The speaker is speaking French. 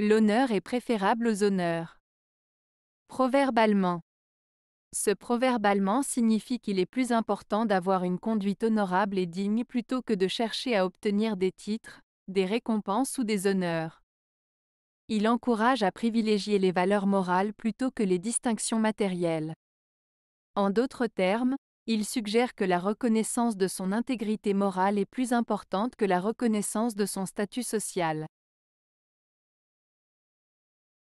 L'honneur est préférable aux honneurs. Proverbalement Ce proverbe allemand signifie qu'il est plus important d'avoir une conduite honorable et digne plutôt que de chercher à obtenir des titres, des récompenses ou des honneurs. Il encourage à privilégier les valeurs morales plutôt que les distinctions matérielles. En d'autres termes, il suggère que la reconnaissance de son intégrité morale est plus importante que la reconnaissance de son statut social.